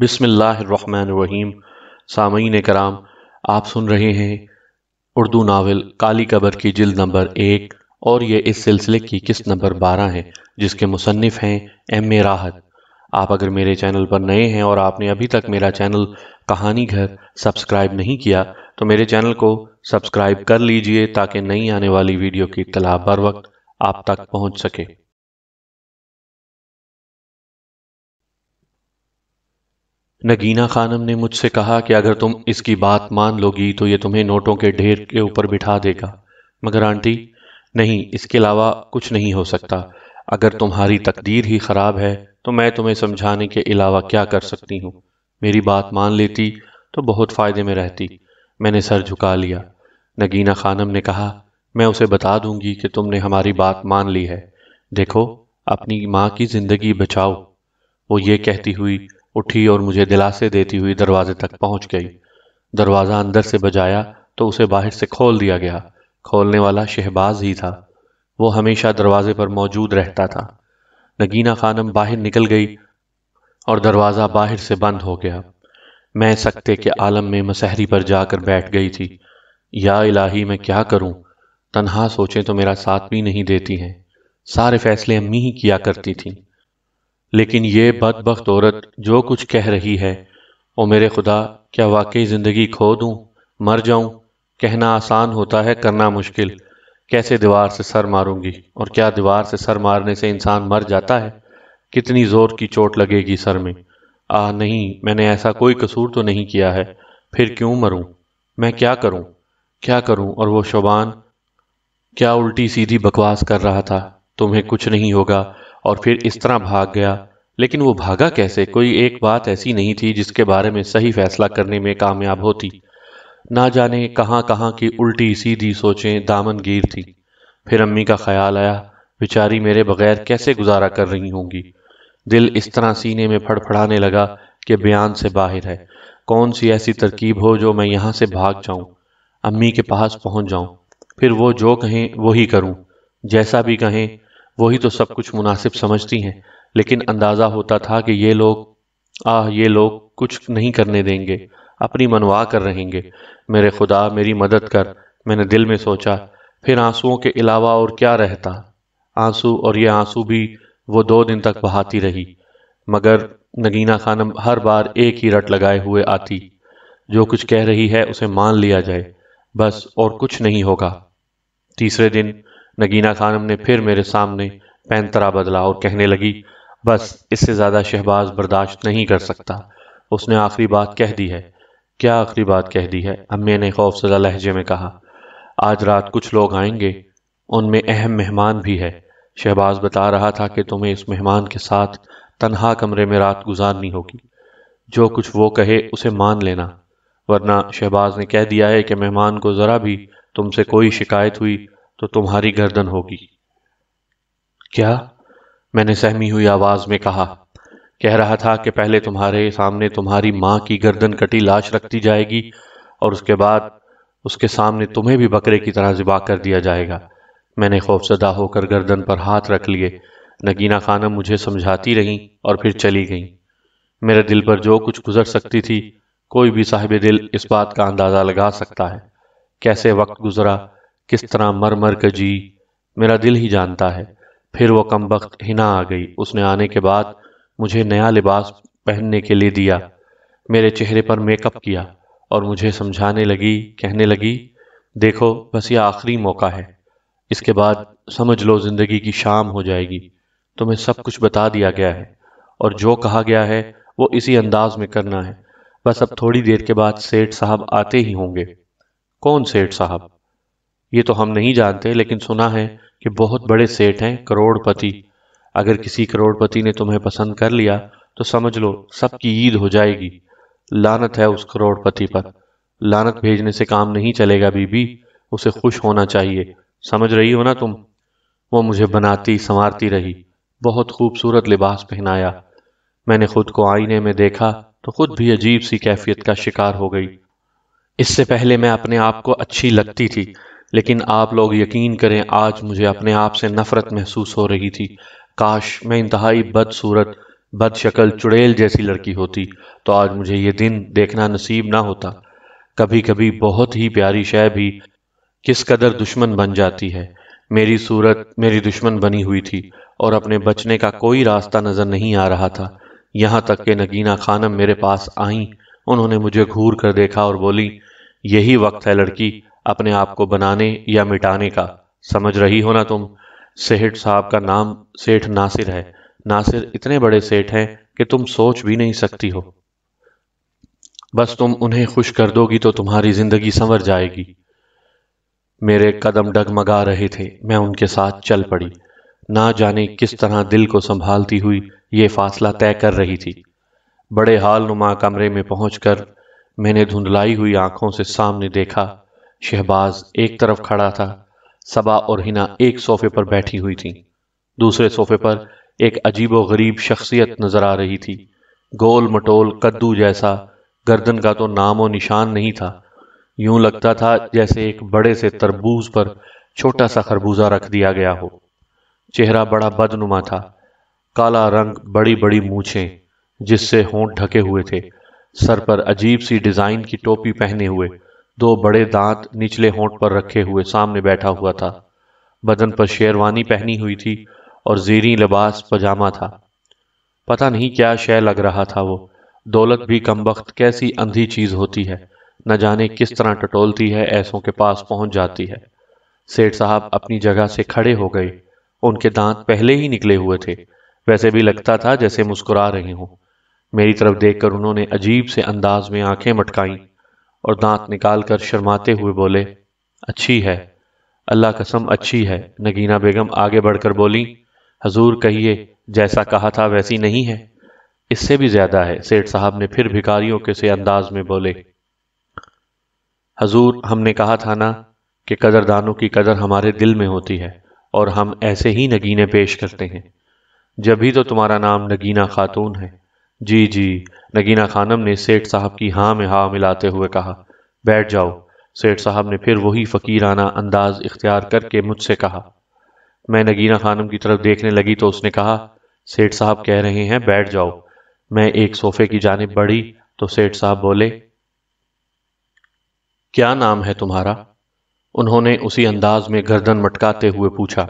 बिसमीम सामीन कराम आप सुन रहे हैं उर्दू नावल काली कबर की जिल्द नंबर एक और ये इस सिलसिले की किस्त नंबर बारह है जिसके मुसनफ़ हैं एम ए राहत आप अगर मेरे चैनल पर नए हैं और आपने अभी तक मेरा चैनल कहानी घर सब्सक्राइब नहीं किया तो मेरे चैनल को सब्सक्राइब कर लीजिए ताकि नई आने वाली वीडियो की इतला बर वक्त आप तक पहुँच सके नगीना खानम ने मुझसे कहा कि अगर तुम इसकी बात मान लोगी तो ये तुम्हें नोटों के ढेर के ऊपर बिठा देगा मगर आंटी नहीं इसके अलावा कुछ नहीं हो सकता अगर तुम्हारी तकदीर ही ख़राब है तो मैं तुम्हें समझाने के अलावा क्या कर सकती हूँ मेरी बात मान लेती तो बहुत फ़ायदे में रहती मैंने सर झुका लिया नगीना खानम ने कहा मैं उसे बता दूंगी कि तुमने हमारी बात मान ली है देखो अपनी माँ की ज़िंदगी बचाओ वो ये कहती हुई उठी और मुझे दिलासे देती हुई दरवाजे तक पहुंच गई दरवाज़ा अंदर से बजाया तो उसे बाहर से खोल दिया गया खोलने वाला शहबाज ही था वो हमेशा दरवाजे पर मौजूद रहता था नगीना खानम बाहर निकल गई और दरवाज़ा बाहर से बंद हो गया मैं सकते के आलम में मसहरी पर जाकर बैठ गई थी या इलाही मैं क्या करूं? तनहा सोचें तो मेरा साथ भी नहीं देती हैं सारे फैसले अम्मी ही किया करती थीं लेकिन ये बदबخت औरत जो कुछ कह रही है ओ मेरे खुदा क्या वाकई ज़िंदगी खो दूँ मर जाऊं कहना आसान होता है करना मुश्किल कैसे दीवार से सर मारूंगी और क्या दीवार से सर मारने से इंसान मर जाता है कितनी ज़ोर की चोट लगेगी सर में आ नहीं मैंने ऐसा कोई कसूर तो नहीं किया है फिर क्यों मरूं मैं क्या करूं क्या करूं और वो शोबान क्या उल्टी सीधी बकवास कर रहा था तुम्हें कुछ नहीं होगा और फिर इस तरह भाग गया लेकिन वो भागा कैसे कोई एक बात ऐसी नहीं थी जिसके बारे में सही फैसला करने में कामयाब होती ना जाने कहाँ कहाँ की उल्टी सीधी सोचें दामनगीर थी फिर अम्मी का ख्याल आया बेचारी मेरे बगैर कैसे गुजारा कर रही होंगी दिल इस तरह सीने में फड़फड़ाने लगा कि बयान से बाहर है कौन सी ऐसी तरकीब हो जो मैं यहाँ से भाग जाऊँ अम्मी के पास पहुँच जाऊँ फिर वो जो कहें वही करूँ जैसा भी कहें वही तो सब कुछ मुनासिब समझती हैं लेकिन अंदाज़ा होता था कि ये लोग आह ये लोग कुछ नहीं करने देंगे अपनी मनवा कर रहेंगे मेरे खुदा मेरी मदद कर मैंने दिल में सोचा फिर आंसुओं के अलावा और क्या रहता आंसू और ये आंसू भी वो दो दिन तक बहाती रही मगर नगीना खानम हर बार एक ही रट लगाए हुए आती जो कुछ कह रही है उसे मान लिया जाए बस और कुछ नहीं होगा तीसरे दिन नगीना खानम ने फिर मेरे सामने पैंतरा बदला और कहने लगी बस इससे ज़्यादा शहबाज बर्दाश्त नहीं कर सकता उसने आखिरी बात कह दी है क्या आखिरी बात कह दी है अम्मी ने खौफजदा लहजे में कहा आज रात कुछ लोग आएंगे उनमें अहम मेहमान भी है शहबाज बता रहा था कि तुम्हें इस मेहमान के साथ तनहा कमरे में रात गुजारनी होगी जो कुछ वो कहे उसे मान लेना वरना शहबाज ने कह दिया है कि मेहमान को ज़रा भी तुमसे कोई शिकायत हुई तो तुम्हारी गर्दन होगी क्या मैंने सहमी हुई आवाज में कहा कह रहा था कि पहले तुम्हारे सामने तुम्हारी मां की गर्दन कटी लाश रखती जाएगी और उसके बाद उसके सामने तुम्हें भी बकरे की तरह जिबा कर दिया जाएगा मैंने खौफजदा होकर गर्दन पर हाथ रख लिए नगीना खानम मुझे समझाती रहीं और फिर चली गईं मेरे दिल पर जो कुछ गुजर सकती थी कोई भी साहिब दिल इस बात का अंदाज़ा लगा सकता है कैसे वक्त गुजरा किस तरह मर मर कर जी मेरा दिल ही जानता है फिर वो कम वक्त हिना आ गई उसने आने के बाद मुझे नया लिबास पहनने के लिए दिया मेरे चेहरे पर मेकअप किया और मुझे समझाने लगी कहने लगी देखो बस ये आखिरी मौका है इसके बाद समझ लो ज़िंदगी की शाम हो जाएगी तुम्हें सब कुछ बता दिया गया है और जो कहा गया है वो इसी अंदाज में करना है बस अब थोड़ी देर के बाद सेठ साहब आते ही होंगे कौन सेठ साहब ये तो हम नहीं जानते लेकिन सुना है कि बहुत बड़े सेठ हैं करोड़पति अगर किसी करोड़पति ने तुम्हें पसंद कर लिया तो समझ लो सबकी ईद हो जाएगी लानत है उस करोड़पति पर लानत भेजने से काम नहीं चलेगा बीबी उसे खुश होना चाहिए समझ रही हो ना तुम वो मुझे बनाती संवारती रही बहुत खूबसूरत लिबास पहनाया मैंने खुद को आईने में देखा तो खुद भी अजीब सी कैफियत का शिकार हो गई इससे पहले मैं अपने आप को अच्छी लगती थी लेकिन आप लोग यकीन करें आज मुझे अपने आप से नफ़रत महसूस हो रही थी काश मैं इंतहाई बदसूरत बदशकल चुड़ैल जैसी लड़की होती तो आज मुझे ये दिन देखना नसीब ना होता कभी कभी बहुत ही प्यारी शय भी किस कदर दुश्मन बन जाती है मेरी सूरत मेरी दुश्मन बनी हुई थी और अपने बचने का कोई रास्ता नज़र नहीं आ रहा था यहाँ तक कि नगीना खानम मेरे पास आईं उन्होंने मुझे घूर कर देखा और बोली यही वक्त है लड़की अपने आप को बनाने या मिटाने का समझ रही हो ना तुम सेठ साहब का नाम सेठ नासिर है नासिर इतने बड़े सेठ हैं कि तुम सोच भी नहीं सकती हो बस तुम उन्हें खुश कर दोगी तो तुम्हारी जिंदगी संवर जाएगी मेरे कदम डगमगा रहे थे मैं उनके साथ चल पड़ी ना जाने किस तरह दिल को संभालती हुई ये फासला तय कर रही थी बड़े हाल नुमा कमरे में पहुंचकर मैंने धुंधलाई हुई आंखों से सामने देखा शहबाज एक तरफ खड़ा था सबा और हिना एक सोफे पर बैठी हुई थीं। दूसरे सोफे पर एक अजीब व गरीब शख्सियत नजर आ रही थी गोल मटोल कद्दू जैसा गर्दन का तो नाम और निशान नहीं था यूं लगता था जैसे एक बड़े से तरबूज पर छोटा सा खरबूजा रख दिया गया हो चेहरा बड़ा बदनुमा था काला रंग बड़ी बड़ी मूछें जिससे होंठ ढके हुए थे सर पर अजीब सी डिज़ाइन की टोपी पहने हुए दो बड़े दांत निचले होंठ पर रखे हुए सामने बैठा हुआ था बदन पर शेरवानी पहनी हुई थी और जीरी लिबास पजामा था पता नहीं क्या शय लग रहा था वो दौलत भी कम वक्त कैसी अंधी चीज होती है न जाने किस तरह टटोलती है ऐसों के पास पहुंच जाती है सेठ साहब अपनी जगह से खड़े हो गए उनके दांत पहले ही निकले हुए थे वैसे भी लगता था जैसे मुस्कुरा रहे हों मेरी तरफ देखकर उन्होंने अजीब से अंदाज में आंखें मटकाईं और दांत निकाल कर शर्माते हुए बोले अच्छी है अल्लाह कसम अच्छी है नगीना बेगम आगे बढ़कर बोली हजूर कहिए जैसा कहा था वैसी नहीं है इससे भी ज्यादा है सेठ साहब ने फिर भिखारियों के से अंदाज में बोले हजूर हमने कहा था ना कि कदरदानों की कदर हमारे दिल में होती है और हम ऐसे ही नगीने पेश करते हैं जब भी तो तुम्हारा नाम नगीना खातून है जी जी नगीना खानम ने सेठ साहब की हाँ में हाँ मिलाते हुए कहा बैठ जाओ सेठ साहब ने फिर वही फ़कीराना अंदाज इख्तियार करके मुझसे कहा मैं नगीना खानम की तरफ देखने लगी तो उसने कहा सेठ साहब कह रहे हैं बैठ जाओ मैं एक सोफे की जानब बढ़ी तो सेठ साहब बोले क्या नाम है तुम्हारा उन्होंने उसी अंदाज में गर्दन मटकाते हुए पूछा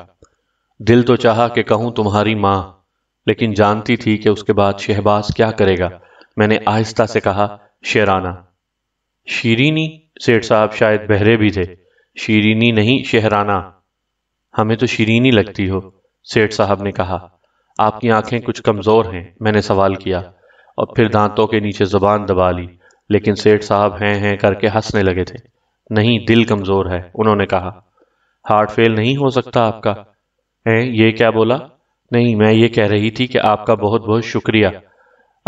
दिल तो चाहा कि कहूं तुम्हारी माँ लेकिन जानती थी कि उसके बाद शहबाज क्या करेगा मैंने आहिस्ता से कहा शेराना शीरीनी सेठ साहब शायद बहरे भी थे शीरीनी नहीं शहराना हमें तो शीरीनी लगती हो सेठ साहब ने कहा आपकी आंखें कुछ कमज़ोर हैं मैंने सवाल किया और फिर दांतों के नीचे ज़ुबान दबा ली लेकिन सेठ साहब हैं हैं करके हंसने लगे थे नहीं दिल कमज़ोर है उन्होंने कहा हार्ट फेल नहीं हो सकता आपका हैं ये क्या बोला नहीं मैं ये कह रही थी कि आपका बहुत बहुत शुक्रिया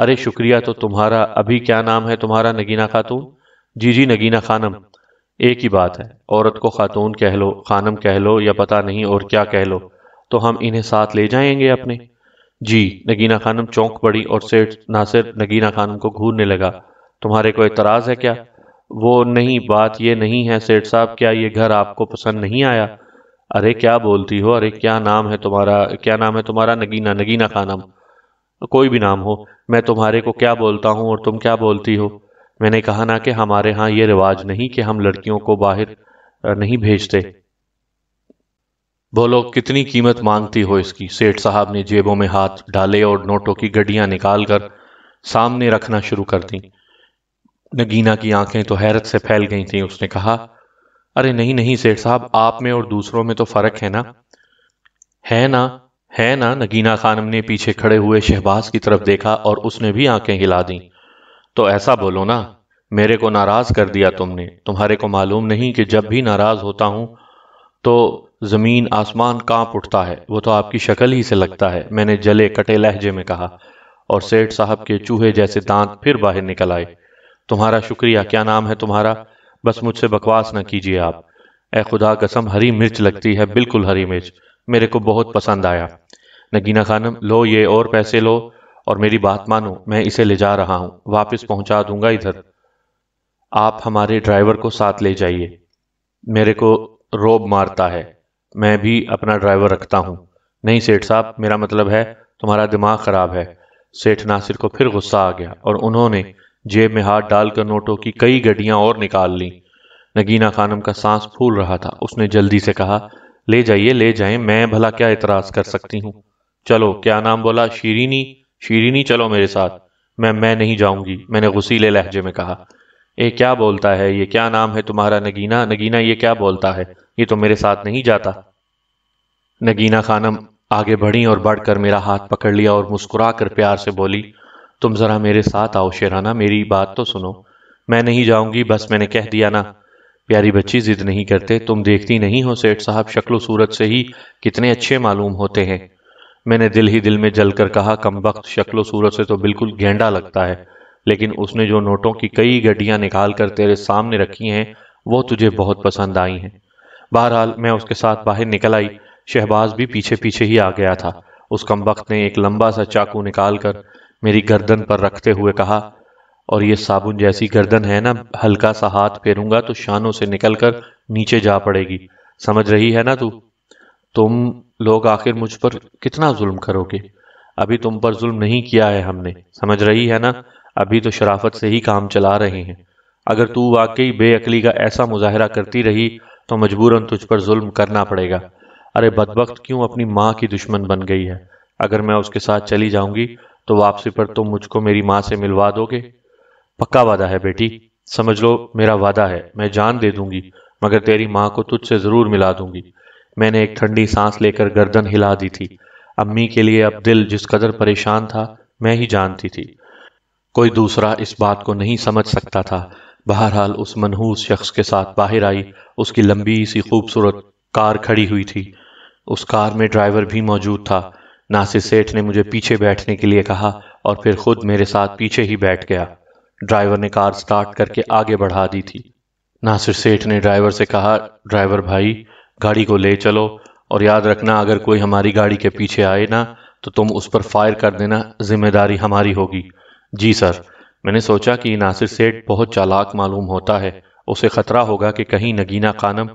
अरे शुक्रिया तो तुम्हारा अभी क्या नाम है तुम्हारा नगीना खातून जी जी नगीना खानम एक ही बात है औरत को खातून कह लो खानम कह लो या पता नहीं और क्या कह लो तो हम इन्हें साथ ले जाएंगे अपने जी नगीना खानम चौंक पड़ी और सेठ नासिर नगीना खानम को घूरने लगा तुम्हारे को एतराज़ है क्या वो नहीं बात ये नहीं है सेठ साहब क्या ये घर आपको पसंद नहीं आया अरे क्या बोलती हो अरे क्या नाम है तुम्हारा क्या नाम है तुम्हारा नगीना नगीना खानम कोई भी नाम हो मैं तुम्हारे को क्या बोलता हूँ और तुम क्या बोलती हो मैंने कहा ना कि हमारे यहाँ ये रिवाज नहीं कि हम लड़कियों को बाहर नहीं भेजते बोलो कितनी कीमत मांगती हो इसकी सेठ साहब ने जेबों में हाथ डाले और नोटों की गड्डियां निकाल कर सामने रखना शुरू कर दी नगीना की आंखें तो हैरत से फैल गई थी उसने कहा अरे नहीं नहीं सेठ साहब आप में और दूसरों में तो फर्क है ना है ना है ना नगीना खानम ने पीछे खड़े हुए शहबाज की तरफ देखा और उसने भी आंखें हिला दी तो ऐसा बोलो ना मेरे को नाराज कर दिया तुमने तुम्हारे को मालूम नहीं कि जब भी नाराज होता हूं तो जमीन आसमान कांप उठता है वो तो आपकी शक्ल ही से लगता है मैंने जले कटे लहजे में कहा और सेठ साहब के चूहे जैसे दांत फिर बाहर निकल आए तुम्हारा शुक्रिया क्या नाम है तुम्हारा बस मुझसे बकवास ना कीजिए आप ए खुदा कसम हरी मिर्च लगती है बिल्कुल हरी मिर्च मेरे को बहुत पसंद आया नगीना खानम लो ये और पैसे लो और मेरी बात मानो मैं इसे ले जा रहा हूँ वापस पहुँचा दूंगा इधर आप हमारे ड्राइवर को साथ ले जाइए मेरे को रोब मारता है मैं भी अपना ड्राइवर रखता हूँ नहीं सेठ साहब मेरा मतलब है तुम्हारा दिमाग ख़राब है सेठ नासिर को फिर गुस्सा आ गया और उन्होंने जेब में हाथ डालकर नोटों की कई गड्डियां और निकाल ली नगीना खानम का सांस फूल रहा था उसने जल्दी से कहा ले जाइए ले जाएं मैं भला क्या इतराज़ कर सकती हूँ चलो क्या नाम बोला शीरीनी शीरीनी चलो मेरे साथ मैं मैं नहीं जाऊंगी मैंने गुसीले लहजे में कहा ये क्या बोलता है ये क्या नाम है तुम्हारा नगीना नगीना ये क्या बोलता है ये तो मेरे साथ नहीं जाता नगीना खानम आगे बढ़ी और बढ़कर मेरा हाथ पकड़ लिया और मुस्कुरा कर प्यार से बोली तुम ज़रा मेरे साथ आओ शेराना मेरी बात तो सुनो मैं नहीं जाऊंगी बस मैंने कह दिया ना प्यारी बच्ची जिद नहीं करते तुम देखती नहीं हो सेठ साहब शक्ल सूरत से ही कितने अच्छे मालूम होते हैं मैंने दिल ही दिल में जल कर कहा कम वक्त शक्लो सूरत से तो बिल्कुल गेंडा लगता है लेकिन उसने जो नोटों की कई गड्डियाँ निकाल कर तेरे सामने रखी हैं वो तुझे बहुत पसंद आई हैं बहरहाल मैं उसके साथ बाहर निकल आई शहबाज भी पीछे पीछे ही आ गया था उस कम वक्त ने एक लंबा सा चाकू निकाल कर मेरी गर्दन पर रखते हुए कहा और ये साबुन जैसी गर्दन है ना हल्का सा हाथ फेरूंगा तो शानों से निकलकर नीचे जा पड़ेगी समझ रही है ना तू तुम लोग आखिर मुझ पर कितना जुल्म करोगे अभी तुम पर जुल्म नहीं किया है हमने समझ रही है ना अभी तो शराफत से ही काम चला रहे हैं अगर तू वाकई बेअकली का ऐसा मुजाहरा करती रही तो मजबूरन तुझ पर जुल्म करना पड़ेगा अरे बदबक क्यों अपनी माँ की दुश्मन बन गई है अगर मैं उसके साथ चली जाऊंगी तो वापसी पर तुम मुझको मेरी माँ से मिलवा दोगे पक्का वादा है बेटी समझ लो मेरा वादा है मैं जान दे दूंगी मगर तेरी माँ को तुझसे ज़रूर मिला दूंगी मैंने एक ठंडी सांस लेकर गर्दन हिला दी थी अम्मी के लिए अब दिल जिस कदर परेशान था मैं ही जानती थी कोई दूसरा इस बात को नहीं समझ सकता था बहरहाल उस मनहूस शख्स के साथ बाहर आई उसकी लंबी सी खूबसूरत कार खड़ी हुई थी उस कार में ड्राइवर भी मौजूद था नासिर सेठ ने मुझे पीछे बैठने के लिए कहा और फिर खुद मेरे साथ पीछे ही बैठ गया ड्राइवर ने कार स्टार्ट करके आगे बढ़ा दी थी नासिर सेठ ने ड्राइवर से कहा ड्राइवर भाई गाड़ी को ले चलो और याद रखना अगर कोई हमारी गाड़ी के पीछे आए ना तो तुम उस पर फायर कर देना जिम्मेदारी हमारी होगी जी सर मैंने सोचा कि नासिर सेठ बहुत चालाक मालूम होता है उसे खतरा होगा कि कहीं नगीना खानम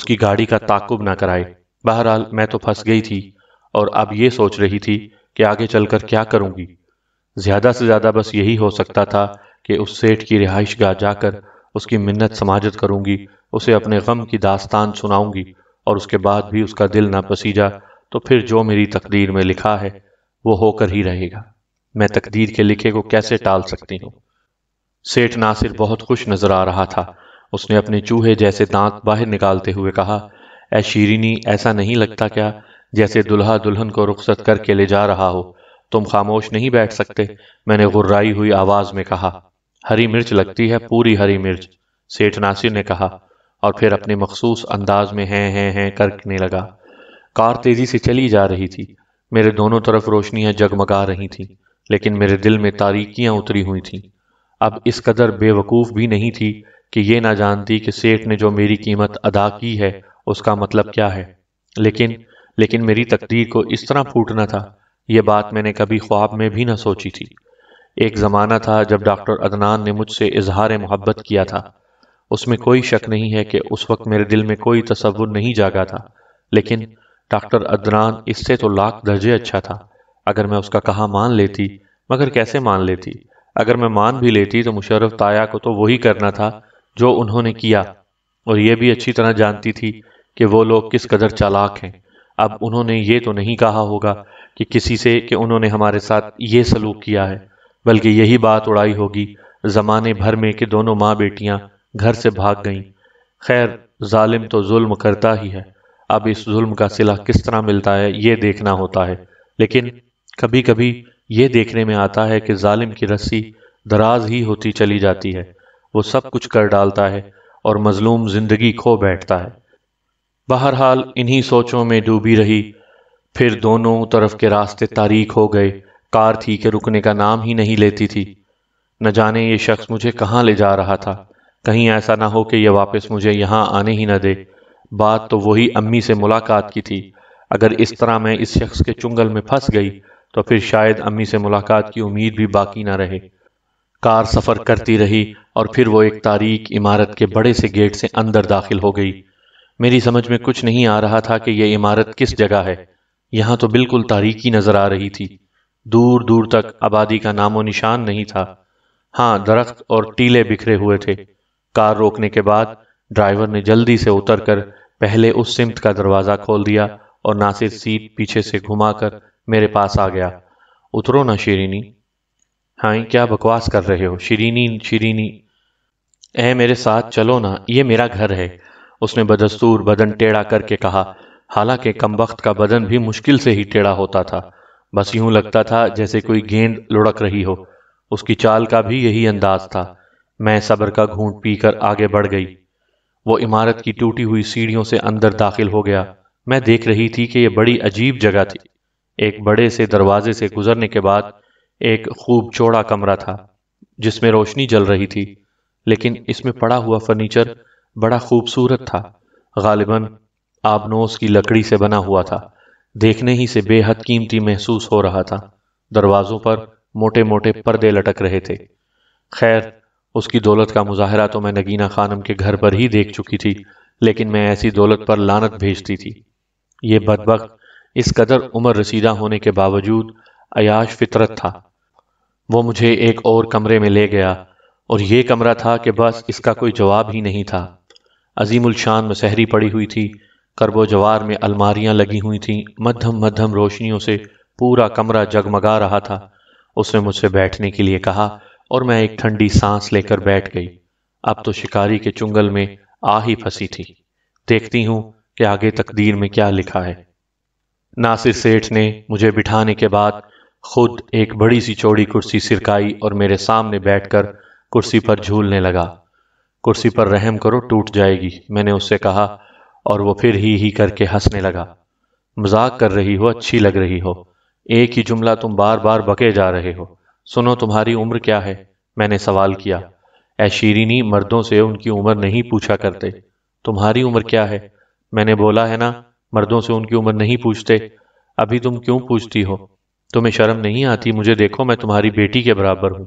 उसकी गाड़ी का ताकुब ना कराए बहरहाल मैं तो फंस गई थी और अब ये सोच रही थी कि आगे चलकर क्या करूंगी ज्यादा से ज्यादा बस यही हो सकता था कि उस सेठ की रिहाइश गाह जाकर उसकी मिन्नत समाजत करूंगी उसे अपने गम की दास्तान सुनाऊंगी और उसके बाद भी उसका दिल ना पसीजा तो फिर जो मेरी तकदीर में लिखा है वो होकर ही रहेगा मैं तकदीर के लिखे को कैसे टाल सकती हूँ सेठ नासिर बहुत खुश नजर आ रहा था उसने अपने चूहे जैसे दांत बाहर निकालते हुए कहा ऐ शीरिनी ऐसा नहीं लगता क्या जैसे दुल्हा दुल्हन को रुखसत करके ले जा रहा हो तुम खामोश नहीं बैठ सकते मैंने गुर्राई हुई आवाज में कहा हरी मिर्च लगती है पूरी हरी मिर्च सेठ नासिर ने कहा और फिर अपने मखसूस अंदाज में हैं हैं हैं करने लगा कार तेजी से चली जा रही थी मेरे दोनों तरफ रोशनियां जगमगा रही थीं लेकिन मेरे दिल में तारीकियां उतरी हुई थीं अब इस कदर बेवकूफ़ भी नहीं थी कि ये ना जानती कि सेठ ने जो मेरी कीमत अदा की है उसका मतलब क्या है लेकिन लेकिन मेरी तकदीर को इस तरह फूटना था यह बात मैंने कभी ख्वाब में भी ना सोची थी एक ज़माना था जब डॉक्टर अदनान ने मुझसे इजहार मोहब्बत किया था उसमें कोई शक नहीं है कि उस वक्त मेरे दिल में कोई तस्वुर नहीं जागा था लेकिन डॉक्टर अदनान इससे तो लाख दर्जे अच्छा था अगर मैं उसका कहा मान लेती मगर कैसे मान लेती अगर मैं मान भी लेती तो मुशर्रफ ताया को तो वही करना था जो उन्होंने किया और यह भी अच्छी तरह जानती थी कि वो लोग किस कदर चालाक हैं अब उन्होंने ये तो नहीं कहा होगा कि किसी से कि उन्होंने हमारे साथ ये सलूक किया है बल्कि यही बात उड़ाई होगी ज़माने भर में कि दोनों माँ बेटियाँ घर से भाग गईं खैर जालिम तो जुल्म करता ही है अब इस जुल्म का सिला किस तरह मिलता है ये देखना होता है लेकिन कभी कभी ये देखने में आता है कि जालिम की रस्सी दराज ही होती चली जाती है वो सब कुछ कर डालता है और मजलूम ज़िंदगी खो बैठता है बहरहाल इन्हीं सोचों में डूबी रही फिर दोनों तरफ के रास्ते तारीख हो गए कार थी कि रुकने का नाम ही नहीं लेती थी न जाने ये शख्स मुझे कहाँ ले जा रहा था कहीं ऐसा ना हो कि यह वापस मुझे यहाँ आने ही न दे बात तो वही अम्मी से मुलाकात की थी अगर इस तरह मैं इस शख्स के चुंगल में फंस गई तो फिर शायद अम्मी से मुलाकात की उम्मीद भी बाकी ना रहे कार सफ़र करती रही और फिर वो एक तारीख इमारत के बड़े से गेट से अंदर दाखिल हो गई मेरी समझ में कुछ नहीं आ रहा था कि यह इमारत किस जगह है यहाँ तो बिल्कुल तारीकी नजर आ रही थी दूर दूर तक आबादी का नामो निशान नहीं था हाँ दरख्त और टीले बिखरे हुए थे कार रोकने के बाद ड्राइवर ने जल्दी से उतरकर पहले उस सिमत का दरवाज़ा खोल दिया और नासिर सीट पीछे से घुमाकर मेरे पास आ गया उतरो ना शिरीनी हाँ क्या बकवास कर रहे हो शिरीनी शिरीनी ए मेरे साथ चलो ना ये मेरा घर है उसने बदस्तूर बदन टेढ़ा करके कहा हालांकि कम वक्त का बदन भी मुश्किल से ही टेढ़ा होता था बस यूं लगता था जैसे कोई गेंद लुढ़क रही हो उसकी चाल का भी यही अंदाज था मैं सब्र का घूंट पीकर आगे बढ़ गई वो इमारत की टूटी हुई सीढ़ियों से अंदर दाखिल हो गया मैं देख रही थी कि यह बड़ी अजीब जगह थी एक बड़े से दरवाजे से गुजरने के बाद एक खूब चौड़ा कमरा था जिसमें रोशनी जल रही थी लेकिन इसमें पड़ा हुआ फर्नीचर बड़ा खूबसूरत था गालिबन आबनोस की लकड़ी से बना हुआ था देखने ही से बेहद कीमती महसूस हो रहा था दरवाज़ों पर मोटे मोटे पर्दे लटक रहे थे खैर उसकी दौलत का मुजाहरा तो मैं नगीना खानम के घर पर ही देख चुकी थी लेकिन मैं ऐसी दौलत पर लानत भेजती थी ये बदबक इस कदर उम्र रसीदा होने के बावजूद अयाश फितरत था वो मुझे एक और कमरे में ले गया और ये कमरा था कि बस इसका कोई जवाब ही नहीं था अजीमुलशान मसहरी पड़ी हुई थी करबो जवार में अलमारियाँ लगी हुई थीं मध्यम मध्यम रोशनियों से पूरा कमरा जगमगा रहा था उसने मुझसे बैठने के लिए कहा और मैं एक ठंडी सांस लेकर बैठ गई अब तो शिकारी के चुंगल में आ ही फंसी थी देखती हूँ कि आगे तकदीर में क्या लिखा है नासिर सेठ ने मुझे बिठाने के बाद खुद एक बड़ी सी चौड़ी कुर्सी सिरकाई और मेरे सामने बैठकर कुर्सी पर झूलने लगा कुर्सी पर रहम करो टूट जाएगी मैंने उससे कहा और वो फिर ही ही करके हंसने लगा मजाक कर रही हो अच्छी लग रही हो एक ही जुमला तुम बार बार बके जा रहे हो सुनो तुम्हारी उम्र क्या है मैंने सवाल किया ऐशीरिनी मर्दों से उनकी उम्र नहीं पूछा करते तुम्हारी उम्र क्या है मैंने बोला है ना मर्दों से उनकी उम्र नहीं पूछते अभी तुम क्यों पूछती हो तुम्हें शर्म नहीं आती मुझे देखो मैं तुम्हारी बेटी के बराबर हूँ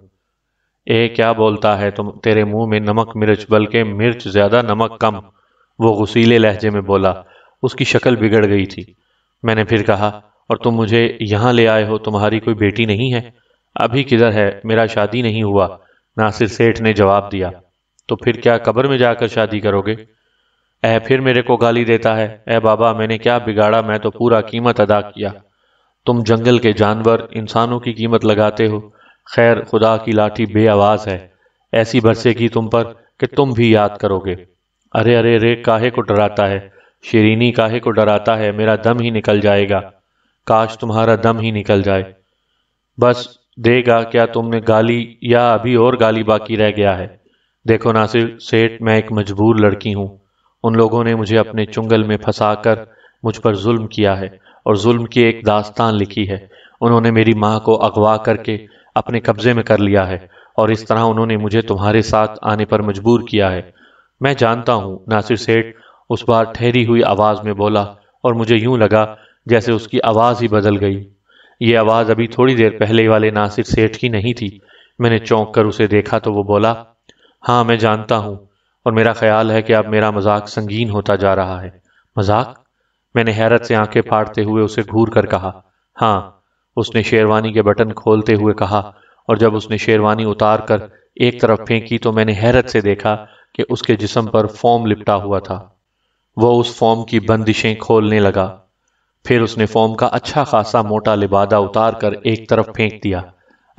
ए क्या बोलता है तुम तेरे मुंह में नमक मिर्च बल्कि मिर्च ज़्यादा नमक कम वो गसीले लहजे में बोला उसकी शक्ल बिगड़ गई थी मैंने फिर कहा और तुम मुझे यहाँ ले आए हो तुम्हारी कोई बेटी नहीं है अभी किधर है मेरा शादी नहीं हुआ नासिर सेठ ने जवाब दिया तो फिर क्या कब्र में जाकर शादी करोगे ऐह फिर मेरे को गाली देता है ऐह बाबा मैंने क्या बिगाड़ा मैं तो पूरा कीमत अदा किया तुम जंगल के जानवर इंसानों की कीमत लगाते हो खैर खुदा की लाठी बे आवाज है ऐसी बरसेगी तुम पर कि तुम भी याद करोगे अरे अरे रे काहे को डराता है शेरीनी काहे को डराता है मेरा दम ही निकल जाएगा काश तुम्हारा दम ही निकल जाए बस देगा क्या तुमने गाली या अभी और गाली बाकी रह गया है देखो नासिर सेठ मैं एक मजबूर लड़की हूँ उन लोगों ने मुझे अपने चुंगल में फंसा कर मुझ पर जुल्म किया है और जुल्म की एक दास्तान लिखी है उन्होंने मेरी माँ को अगवा करके अपने कब्जे में कर लिया है और इस तरह उन्होंने मुझे तुम्हारे साथ आने पर मजबूर किया है मैं जानता हूँ नासिर सेठ उस बार ठहरी हुई आवाज़ में बोला और मुझे यूं लगा जैसे उसकी आवाज़ ही बदल गई ये आवाज़ अभी थोड़ी देर पहले वाले नासिर सेठ की नहीं थी मैंने चौंक कर उसे देखा तो वो बोला हाँ मैं जानता हूँ और मेरा ख्याल है कि अब मेरा मजाक संगीन होता जा रहा है मजाक मैंने हैरत से आंखें फाड़ते हुए उसे घूर कर कहा हाँ उसने शेरवानी के बटन खोलते हुए कहा और जब उसने शेरवानी उतार कर एक तरफ फेंकी तो मैंने हैरत से देखा कि उसके जिसम पर फॉर्म लिपटा हुआ था वह उस फॉर्म की बंदिशें खोलने लगा फिर उसने फॉर्म का अच्छा खासा मोटा लिबादा उतार कर एक तरफ फेंक दिया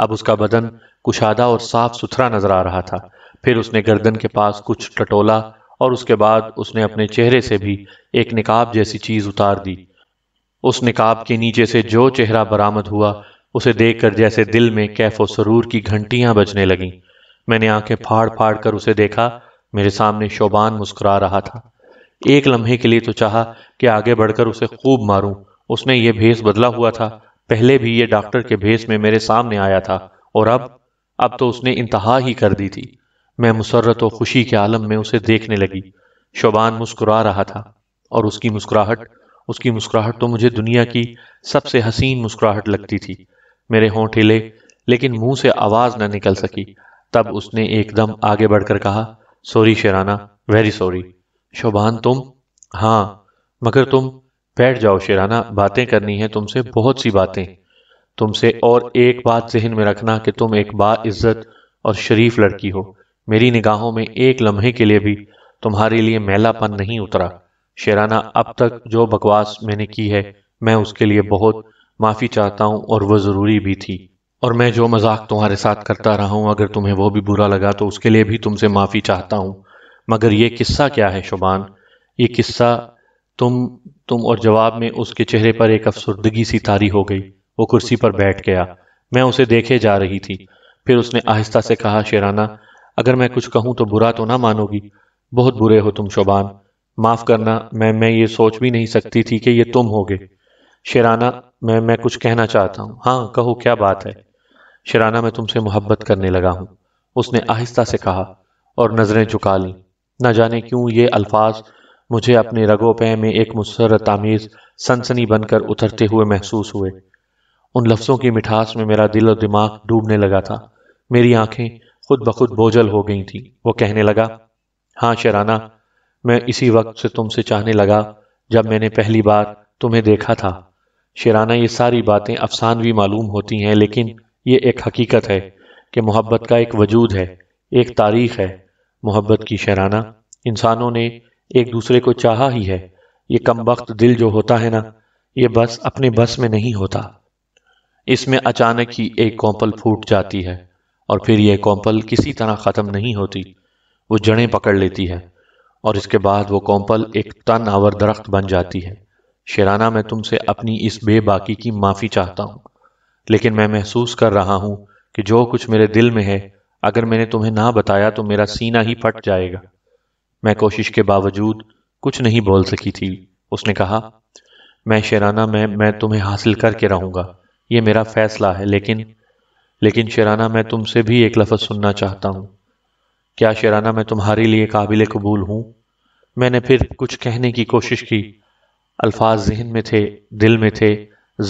अब उसका बदन कुशादा और साफ सुथरा नजर आ रहा था फिर उसने गर्दन के पास कुछ टटोला और उसके बाद उसने अपने चेहरे से भी एक निकाब जैसी चीज उतार दी उस निकाब के नीचे से जो चेहरा बरामद हुआ उसे देखकर जैसे दिल में कैफ सरूर की घंटियां बजने लगीं मैंने आंखें फाड़ फाड़ कर उसे देखा मेरे सामने शोबान मुस्कुरा रहा था एक लम्हे के लिए तो चाहा कि आगे बढ़कर उसे खूब मारूं उसने ये भेस बदला हुआ था पहले भी ये डॉक्टर के भेस में मेरे सामने आया था और अब अब तो उसने इंतहा ही कर दी थी मैं मुसरत और खुशी के आलम में उसे देखने लगी शोबान मुस्कुरा रहा था और उसकी मुस्कुराहट उसकी मुस्कुराहट तो मुझे दुनिया की सबसे हसीन मुस्कुराहट लगती थी मेरे होंठ हिले लेकिन मुंह से आवाज न निकल सकी तब उसने एकदम आगे बढ़कर कहा sorry Sherana very sorry Shobhan तुम हाँ मगर तुम बैठ जाओ शेराना बातें करनी है तुमसे बहुत सी बातें तुमसे और एक बात जहन में रखना कि तुम एक बार इज्जत और शरीफ लड़की हो मेरी निगाहों में एक लम्हे के लिए भी तुम्हारे लिए मैलापन नहीं उतरा शेराना अब तक जो बकवास मैंने की है मैं उसके लिए बहुत माफ़ी चाहता हूँ और वह ज़रूरी भी थी और मैं जो मजाक तुम्हारे साथ करता रहा हूँ अगर तुम्हें वो भी बुरा लगा तो उसके लिए भी तुमसे माफ़ी चाहता हूँ मगर ये किस्सा क्या है शुबान ये किस्सा तुम तुम और जवाब में उसके चेहरे पर एक अफसरदगी सी तारी हो गई वो कुर्सी पर बैठ गया मैं उसे देखे जा रही थी फिर उसने आहिस्ता से कहा शेराना अगर मैं कुछ कहूँ तो बुरा तो ना मानोगी बहुत बुरे हो तुम शोबान माफ़ करना मैं मैं ये सोच भी नहीं सकती थी कि ये तुम होगे शेराना मैं मैं कुछ कहना चाहता हूँ हाँ कहो क्या बात है शेराना मैं तुमसे मोहब्बत करने लगा हूँ उसने आहिस्ता से कहा और नज़रें झुका ली ना जाने क्यों ये अल्फाज मुझे अपने रगो पे में एक मुसरत आमीज सनसनी बनकर उतरते हुए महसूस हुए उन लफ्ज़ों की मिठास में मेरा दिल और दिमाग डूबने लगा था मेरी आंखें खुद बखुद बोझल हो गई थी वो कहने लगा हाँ शराना मैं इसी वक्त से तुमसे चाहने लगा जब मैंने पहली बार तुम्हें देखा था शराना ये सारी बातें अफसानवी मालूम होती हैं लेकिन ये एक हकीकत है कि मोहब्बत का एक वजूद है एक तारीख है मोहब्बत की शराना इंसानों ने एक दूसरे को चाहा ही है ये कम वक्त दिल जो होता है ना ये बस अपने बस में नहीं होता इसमें अचानक ही एक कौपल फूट जाती है और फिर यह कौपल किसी तरह ख़त्म नहीं होती वो जड़ें पकड़ लेती है और इसके बाद वो कौंपल एक तन आवर दरख्त बन जाती है शराना मैं तुमसे अपनी इस बेबाकी की माफ़ी चाहता हूँ लेकिन मैं महसूस कर रहा हूँ कि जो कुछ मेरे दिल में है अगर मैंने तुम्हें ना बताया तो मेरा सीना ही फट जाएगा मैं कोशिश के बावजूद कुछ नहीं बोल सकी थी उसने कहा मैं शेराना मैं मैं तुम्हें हासिल करके रहूँगा ये मेरा फैसला है लेकिन लेकिन शेराना मैं तुमसे भी एक लफ्ज़ सुनना चाहता हूँ क्या शराना मैं तुम्हारे लिए काबिल कबूल हूँ मैंने फिर कुछ कहने की कोशिश की अल्फाज जहन में थे दिल में थे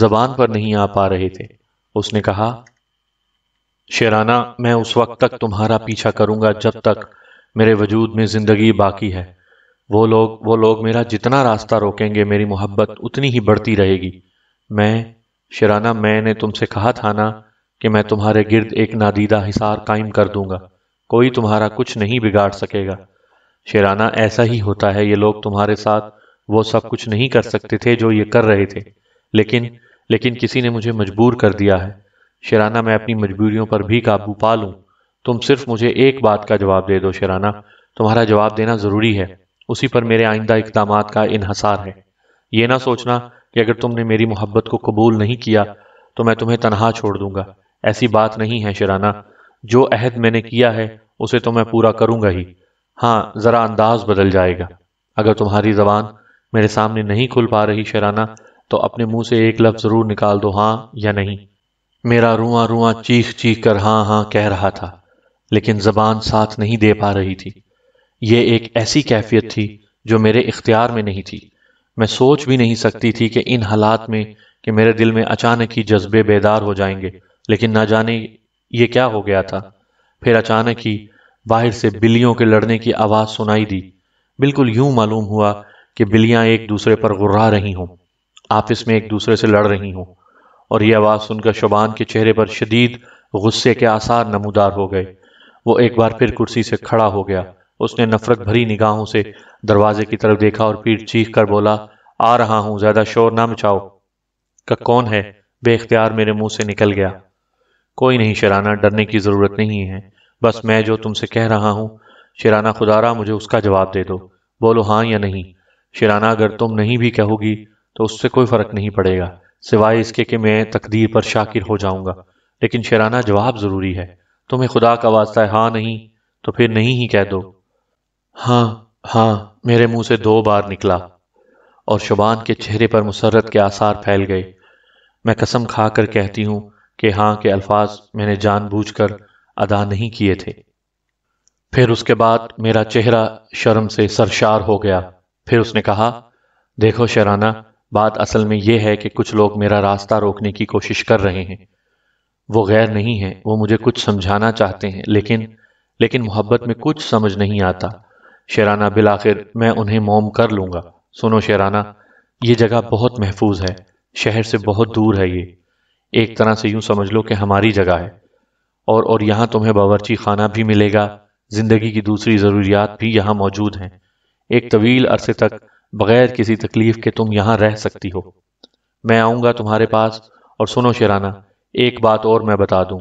जबान पर नहीं आ पा रहे थे उसने कहा शराना मैं उस वक्त तक तुम्हारा पीछा करूंगा जब तक मेरे वजूद में ज़िंदगी बाकी है वो लोग वो लोग मेरा जितना रास्ता रोकेंगे मेरी मोहब्बत उतनी ही बढ़ती रहेगी मैं शराना मैंने तुमसे कहा था ना कि मैं तुम्हारे गिर्द एक नादीदा हिसार कायम कर दूंगा कोई तुम्हारा कुछ नहीं बिगाड़ सकेगा शेराना ऐसा ही होता है ये लोग तुम्हारे साथ वो सब कुछ नहीं कर सकते थे जो ये कर रहे थे लेकिन लेकिन किसी ने मुझे मजबूर कर दिया है शेराना मैं अपनी मजबूरियों पर भी काबू पा लूँ तुम सिर्फ मुझे एक बात का जवाब दे दो शेराना तुम्हारा जवाब देना ज़रूरी है उसी पर मेरे आइंदा इकदाम का इनहसार है ये ना सोचना कि अगर तुमने मेरी मोहब्बत को कबूल नहीं किया तो मैं तुम्हें तनहा छोड़ दूंगा ऐसी बात नहीं है शराना जो अहद मैंने किया है उसे तो मैं पूरा करूंगा ही हाँ ज़रा अंदाज बदल जाएगा अगर तुम्हारी ज़बान मेरे सामने नहीं खुल पा रही शराना तो अपने मुंह से एक लफ्ज़ ज़रूर निकाल दो हाँ या नहीं मेरा रुआ रुआ चीख चीख कर हाँ हाँ कह रहा था लेकिन ज़बान साथ नहीं दे पा रही थी ये एक ऐसी कैफियत थी जो मेरे इख्तियार में नहीं थी मैं सोच भी नहीं सकती थी कि इन हालात में कि मेरे दिल में अचानक ही जज्बे बेदार हो जाएंगे लेकिन ना जाने ये क्या हो गया था फिर अचानक ही बाहर से बिल्लियों के लड़ने की आवाज़ सुनाई दी बिल्कुल यूं मालूम हुआ कि बिल्लियाँ एक दूसरे पर गुर्रा रही हों आपस में एक दूसरे से लड़ रही हों और यह आवाज़ सुनकर शबान के चेहरे पर शदीद गुस्से के आसार नमूदार हो गए वो एक बार फिर कुर्सी से खड़ा हो गया उसने नफरत भरी निगाहों से दरवाजे की तरफ देखा और पीठ चीख कर बोला आ रहा हूं ज्यादा शोर ना मचाओ का कौन है बेख्तियार मेरे मुंह से निकल गया कोई नहीं शराना डरने की ज़रूरत नहीं है बस मैं जो तुमसे कह रहा हूँ शराना खुदारा मुझे उसका जवाब दे दो बोलो हाँ या नहीं शराना अगर तुम नहीं भी कहोगी तो उससे कोई फ़र्क नहीं पड़ेगा सिवाय इसके कि मैं तकदीर पर शाकिर हो जाऊंगा लेकिन शराना जवाब ज़रूरी है तुम्हें खुदा का वास्ता है हाँ नहीं तो फिर नहीं ही कह दो हाँ हाँ मेरे मुंह से दो बार निकला और शबान के चेहरे पर मुसरत के आसार फैल गए मैं कसम खा कर कहती हूँ कि हाँ के अल्फाज मैंने जानबूझकर अदा नहीं किए थे फिर उसके बाद मेरा चेहरा शर्म से सरशार हो गया फिर उसने कहा देखो शराना बात असल में यह है कि कुछ लोग मेरा रास्ता रोकने की कोशिश कर रहे हैं वो गैर नहीं है वो मुझे कुछ समझाना चाहते हैं लेकिन लेकिन मोहब्बत में कुछ समझ नहीं आता शेराना बिल आखिर मैं उन्हें मोम कर लूंगा सुनो शेराना ये जगह बहुत महफूज है शहर से बहुत दूर है ये एक तरह से यूं समझ लो कि हमारी जगह है और और यहाँ तुम्हें बावरची खाना भी मिलेगा ज़िंदगी की दूसरी ज़रूरियात भी यहाँ मौजूद हैं एक तवील अरसे तक बग़ैर किसी तकलीफ़ के तुम यहाँ रह सकती हो मैं आऊँगा तुम्हारे पास और सुनो शराना एक बात और मैं बता दूँ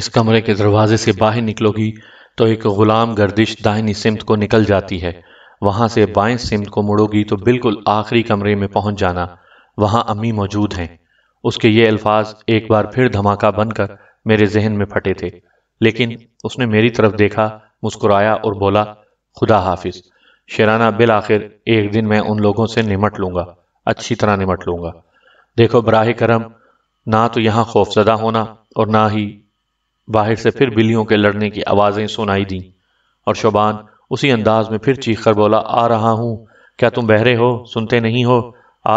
इस कमरे के दरवाजे से बाहर निकलोगी तो एक ग़ुलाम गर्दिश दाहिनी सिमत को निकल जाती है वहाँ से बाएं सिमत को मुड़ोगी तो बिल्कुल आखिरी कमरे में पहुँच जाना वहाँ अम्मी मौजूद हैं उसके ये अल्फाज एक बार फिर धमाका बनकर मेरे जहन में फटे थे लेकिन उसने मेरी तरफ देखा मुस्कुराया और बोला खुदा हाफिज शराना बिल आखिर एक दिन मैं उन लोगों से निमट लूंगा अच्छी तरह निमट लूंगा देखो बराह करम ना तो यहाँ खौफजदा होना और ना ही बाहर से फिर बिल्लियों के लड़ने की आवाज़ें सुनाई दी और शोबान उसी अंदाज में फिर चीख कर बोला आ रहा हूँ क्या तुम बहरे हो सुनते नहीं हो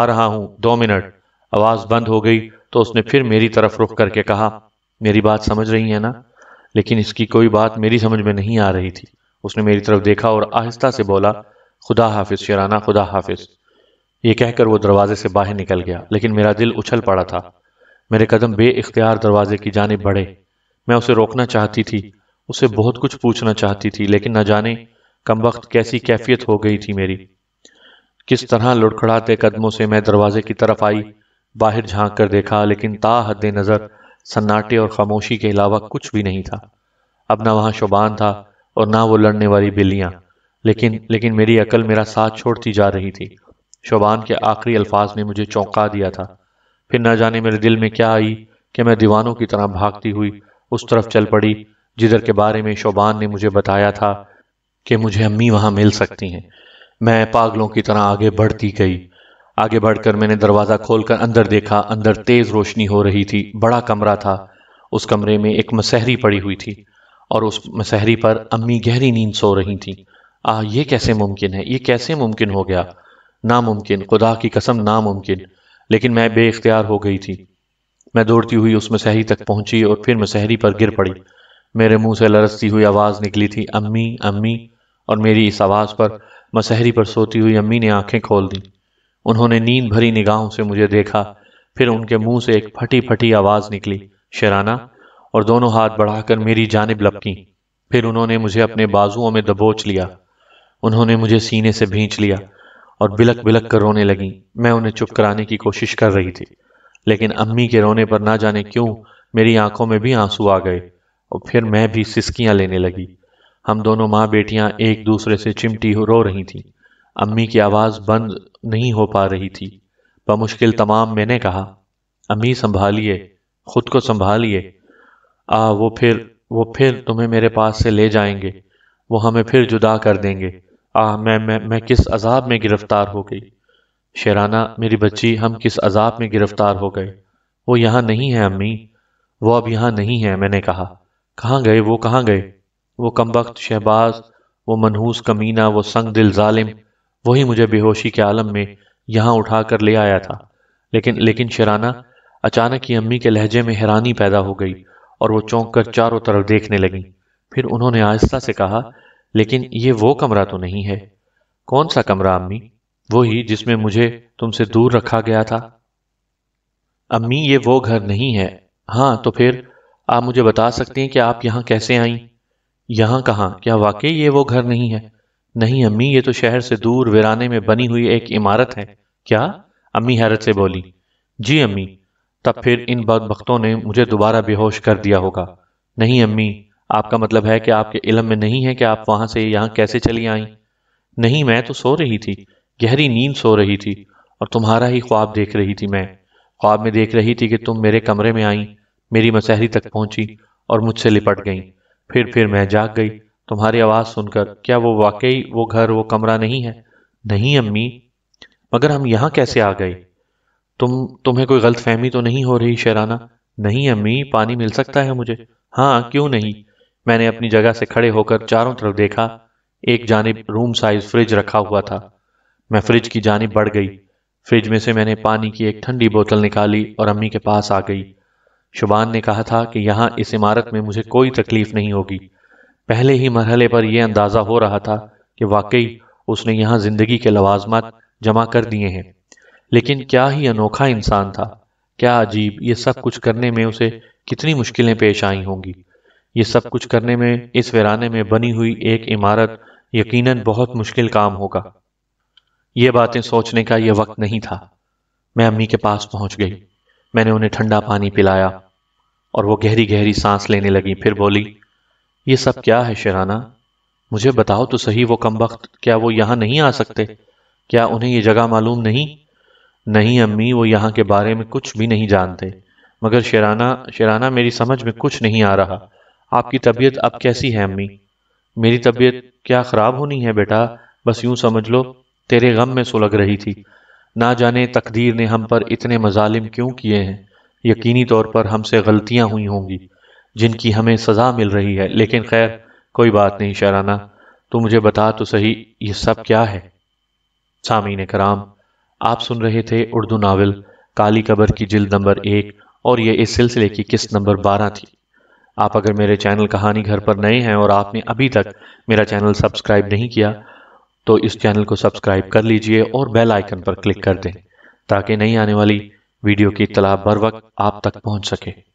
आ रहा हूँ दो मिनट आवाज बंद हो गई तो उसने फिर मेरी तरफ रुक करके कहा मेरी बात समझ रही है ना लेकिन इसकी कोई बात मेरी समझ में नहीं आ रही थी उसने मेरी तरफ देखा और आहिस्ता से बोला खुदा हाफिज शराना खुदा हाफिज ये कहकर वो दरवाजे से बाहर निकल गया लेकिन मेरा दिल उछल पड़ा था मेरे कदम बे इख्तियार दरवाजे की जानब बढ़े मैं उसे रोकना चाहती थी उसे बहुत कुछ पूछना चाहती थी लेकिन न जाने कम वक्त कैसी कैफियत हो गई थी मेरी किस तरह लुड़खड़ाते कदमों से मैं दरवाजे की तरफ आई बाहर झांक कर देखा लेकिन ताहद नज़र सन्नाटे और खामोशी के अलावा कुछ भी नहीं था अब ना वहाँ शोबान था और ना वो लड़ने वाली बिल्लियाँ लेकिन लेकिन मेरी अकल मेरा साथ छोड़ती जा रही थी शोबान के आखिरी अल्फाज ने मुझे चौंका दिया था फिर न जाने मेरे दिल में क्या आई कि मैं दीवानों की तरह भागती हुई उस तरफ चल पड़ी जिधर के बारे में शोबान ने मुझे बताया था कि मुझे अम्मी वहाँ मिल सकती हैं मैं पागलों की तरह आगे बढ़ती गई आगे बढ़कर मैंने दरवाज़ा खोलकर अंदर देखा अंदर तेज़ रोशनी हो रही थी बड़ा कमरा था उस कमरे में एक मसहरी पड़ी हुई थी और उस मसहरी पर अम्मी गहरी नींद सो रही थी आह ये कैसे मुमकिन है ये कैसे मुमकिन हो गया नामुमकिन खुदा की कसम नामुमकिन लेकिन मैं बेख्तियार हो गई थी मैं दौड़ती हुई उस मसहरी तक पहुंची और फिर मसहरी पर गिर पड़ी मेरे मुंह से लरसती हुई आवाज़ निकली थी अम्मी अम्मी और मेरी इस आवाज़ पर मसहरी पर सोती हुई अम्मी ने आंखें खोल दी उन्होंने नींद भरी निगाहों से मुझे देखा फिर उनके मुंह से एक फटी फटी आवाज़ निकली शराना और दोनों हाथ बढ़ाकर मेरी जानब लपकी फिर उन्होंने मुझे अपने बाजुओं में दबोच लिया उन्होंने मुझे सीने से भींच लिया और बिलक बिलक कर रोने लगी मैं उन्हें चुप कराने की कोशिश कर रही थी लेकिन अम्मी के रोने पर ना जाने क्यों मेरी आंखों में भी आंसू आ गए और फिर मैं भी सिसकियां लेने लगी हम दोनों माँ बेटियां एक दूसरे से चिमटी रो रही थीं अम्मी की आवाज़ बंद नहीं हो पा रही थी बमुश्किल तमाम मैंने कहा अम्मी संभालिए खुद को संभालिए आ वो फिर वो फिर तुम्हें मेरे पास से ले जाएंगे वो हमें फिर जुदा कर देंगे आ मैं मैं मैं किस अजाब में गिरफ्तार हो गई शेराना मेरी बच्ची हम किस अजाब में गिरफ्तार हो गए वो यहाँ नहीं है अम्मी वो अब यहाँ नहीं है मैंने कहा कहाँ गए वो कहाँ गए वो कम वक्त शहबाज वो मनहूस कमीना वो संग दिल जालिम वही मुझे बेहोशी के आलम में यहाँ उठा कर ले आया था लेकिन लेकिन शराना अचानक ही अम्मी के लहजे में हैरानी पैदा हो गई और वो चौंक कर चारों तरफ देखने लगी फिर उन्होंने आहिस्ता से कहा लेकिन ये वो कमरा तो नहीं है कौन सा कमरा अम्मी वही जिसमें मुझे तुमसे दूर रखा गया था अम्मी ये वो घर नहीं है हाँ तो फिर आप मुझे बता सकती हैं कि आप यहाँ कैसे आई यहाँ कहाँ क्या वाकई ये वो घर नहीं है नहीं अम्मी ये तो शहर से दूर वीराने में बनी हुई एक इमारत है क्या अम्मी हैरत से बोली जी अम्मी तब फिर इन बदबख्तों ने मुझे दोबारा बेहोश कर दिया होगा नहीं अम्मी आपका मतलब है कि आपके इलम में नहीं है कि आप वहां से यहाँ कैसे चली आई नहीं मैं तो सो रही थी गहरी नींद सो रही थी और तुम्हारा ही ख्वाब देख रही थी मैं ख्वाब में देख रही थी कि तुम मेरे कमरे में आई मेरी मसहरी तक पहुंची और मुझसे लिपट गई फिर फिर मैं जाग गई तुम्हारी आवाज़ सुनकर क्या वो वाकई वो घर वो कमरा नहीं है नहीं अम्मी मगर हम यहाँ कैसे आ गए तुम तुम्हें कोई गलत फहमी तो नहीं हो रही शेराना नहीं अम्मी पानी मिल सकता है मुझे हाँ क्यों नहीं मैंने अपनी जगह से खड़े होकर चारों तरफ देखा एक जानब रूम साइज फ्रिज रखा हुआ था मैं फ्रिज की जानब बढ़ गई फ्रिज में से मैंने पानी की एक ठंडी बोतल निकाली और अम्मी के पास आ गई शुबान ने कहा था कि यहाँ इस इमारत में मुझे कोई तकलीफ नहीं होगी पहले ही मरहले पर यह अंदाज़ा हो रहा था कि वाकई उसने यहाँ ज़िंदगी के लवाजमत जमा कर दिए हैं लेकिन क्या ही अनोखा इंसान था क्या अजीब ये सब कुछ करने में उसे कितनी मुश्किलें पेश आई होंगी ये सब कुछ करने में इस वराने में बनी हुई एक इमारत यकीनन बहुत मुश्किल काम होगा ये बातें सोचने का यह वक्त नहीं था मैं अम्मी के पास पहुंच गई मैंने उन्हें ठंडा पानी पिलाया और वो गहरी गहरी सांस लेने लगी फिर बोली ये सब क्या है शराना मुझे बताओ तो सही वो कम वक्त क्या वो यहाँ नहीं आ सकते क्या उन्हें ये जगह मालूम नहीं नहीं अम्मी वो यहाँ के बारे में कुछ भी नहीं जानते मगर शराना शराना मेरी समझ में कुछ नहीं आ रहा आपकी तबीयत अब कैसी है अम्मी मेरी तबीयत क्या ख़राब होनी है बेटा बस यूं समझ लो तेरे गम में सुलग रही थी ना जाने तकदीर ने हम पर इतने मजालिम क्यों किए हैं यकीनी तौर पर हमसे गलतियां हुई होंगी जिनकी हमें सज़ा मिल रही है लेकिन खैर कोई बात नहीं शराना तो मुझे बता तो सही ये सब क्या है सामीन कराम आप सुन रहे थे उर्दू नावल काली कबर की जिल नंबर एक और ये इस सिलसिले की किस्त नंबर बारह थी आप अगर मेरे चैनल कहानी घर पर नए हैं और आपने अभी तक मेरा चैनल सब्सक्राइब नहीं किया तो इस चैनल को सब्सक्राइब कर लीजिए और बेल आइकन पर क्लिक कर दें ताकि नई आने वाली वीडियो की इतला बर वक्त आप तक पहुंच सके